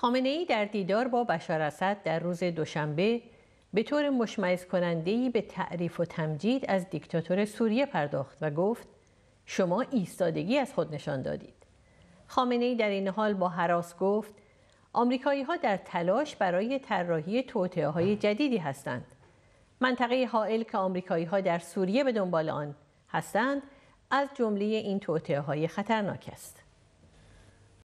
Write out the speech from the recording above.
خامنه ای در دیدار با بشار اسد در روز دوشنبه به طور مشمعز کننده به تعریف و تمجید از دیکتاتور سوریه پرداخت و گفت شما ایستادگی از خود نشان دادید. خامنه ای در این حال با حراس گفت آمریکایی ها در تلاش برای طراحی توطئه های جدیدی هستند. منطقه حائل که آمریکایی ها در سوریه به دنبال آن هستند از جمله این توطئه های خطرناک است.